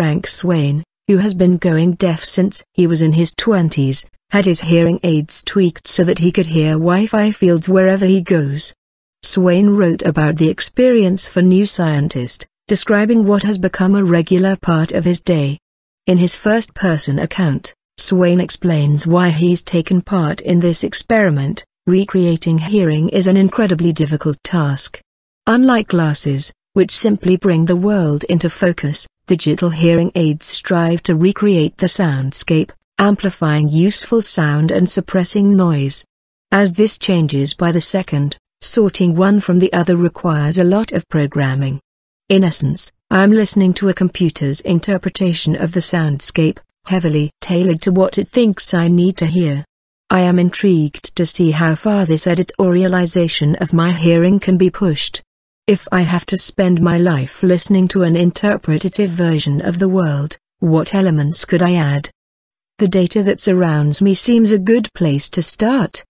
Frank Swain, who has been going deaf since he was in his 20s, had his hearing aids tweaked so that he could hear Wi-Fi fields wherever he goes. Swain wrote about the experience for New Scientist, describing what has become a regular part of his day. In his first-person account, Swain explains why he's taken part in this experiment, recreating hearing is an incredibly difficult task. Unlike glasses, which simply bring the world into focus, Digital hearing aids strive to recreate the soundscape, amplifying useful sound and suppressing noise. As this changes by the second, sorting one from the other requires a lot of programming. In essence, I'm listening to a computer's interpretation of the soundscape, heavily tailored to what it thinks I need to hear. I am intrigued to see how far this editorialization of my hearing can be pushed. If I have to spend my life listening to an interpretative version of the world, what elements could I add? The data that surrounds me seems a good place to start.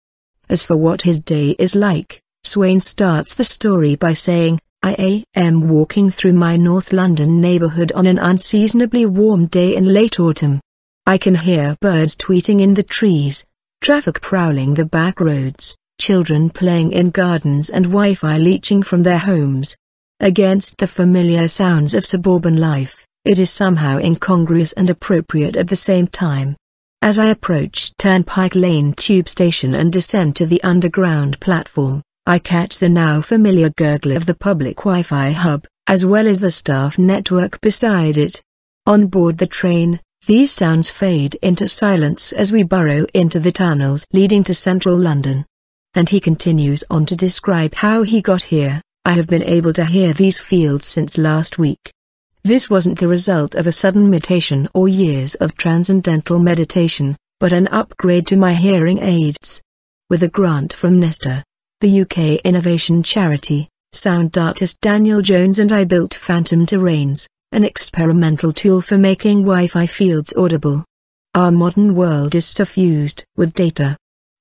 As for what his day is like, Swain starts the story by saying, I am walking through my North London neighborhood on an unseasonably warm day in late autumn. I can hear birds tweeting in the trees, traffic prowling the back roads, children playing in gardens and Wi-Fi leeching from their homes. Against the familiar sounds of suburban life, it is somehow incongruous and appropriate at the same time. As I approach Turnpike Lane tube station and descend to the underground platform, I catch the now familiar gurgle of the public Wi-Fi hub, as well as the staff network beside it. On board the train, these sounds fade into silence as we burrow into the tunnels leading to central London. And he continues on to describe how he got here, I have been able to hear these fields since last week. This wasn't the result of a sudden mutation or years of transcendental meditation, but an upgrade to my hearing aids. With a grant from Nesta, the UK innovation charity, sound artist Daniel Jones and I built Phantom Terrains, an experimental tool for making Wi-Fi fields audible. Our modern world is suffused with data,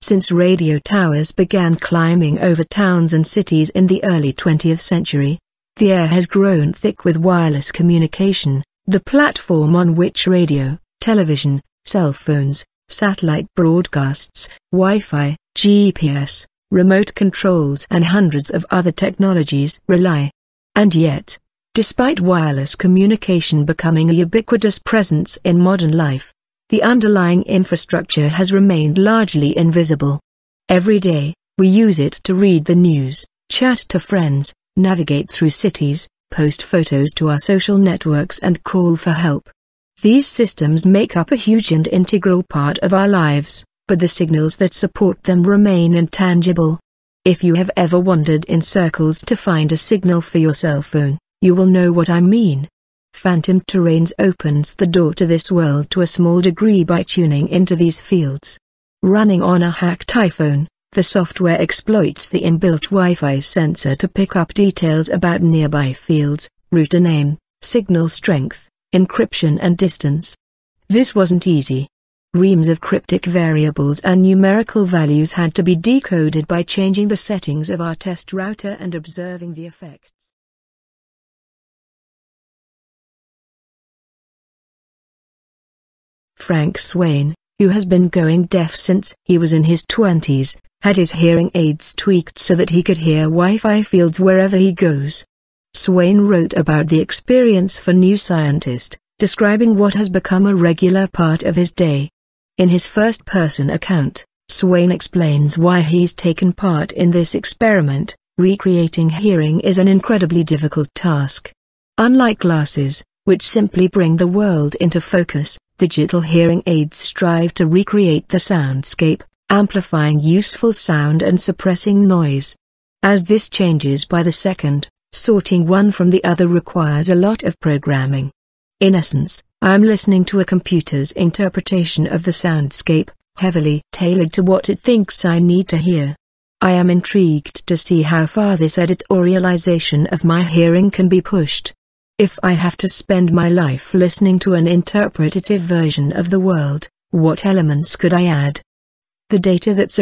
since radio towers began climbing over towns and cities in the early 20th century, the air has grown thick with wireless communication, the platform on which radio, television, cell phones, satellite broadcasts, Wi-Fi, GPS, remote controls and hundreds of other technologies rely. And yet, despite wireless communication becoming a ubiquitous presence in modern life, the underlying infrastructure has remained largely invisible. Every day, we use it to read the news, chat to friends, navigate through cities, post photos to our social networks and call for help. These systems make up a huge and integral part of our lives, but the signals that support them remain intangible. If you have ever wandered in circles to find a signal for your cell phone, you will know what I mean. Phantom Terrains opens the door to this world to a small degree by tuning into these fields. Running on a hacked iPhone, the software exploits the inbuilt Wi-Fi sensor to pick up details about nearby fields, router name, signal strength, encryption and distance. This wasn't easy. Reams of cryptic variables and numerical values had to be decoded by changing the settings of our test router and observing the effects. Frank Swain, who has been going deaf since he was in his 20s, had his hearing aids tweaked so that he could hear Wi-Fi fields wherever he goes. Swain wrote about the experience for New Scientist, describing what has become a regular part of his day. In his first-person account, Swain explains why he's taken part in this experiment, recreating hearing is an incredibly difficult task. Unlike glasses, which simply bring the world into focus. Digital hearing aids strive to recreate the soundscape, amplifying useful sound and suppressing noise. As this changes by the second, sorting one from the other requires a lot of programming. In essence, I'm listening to a computer's interpretation of the soundscape, heavily tailored to what it thinks I need to hear. I am intrigued to see how far this editorialization of my hearing can be pushed. If I have to spend my life listening to an interpretative version of the world, what elements could I add? The data that's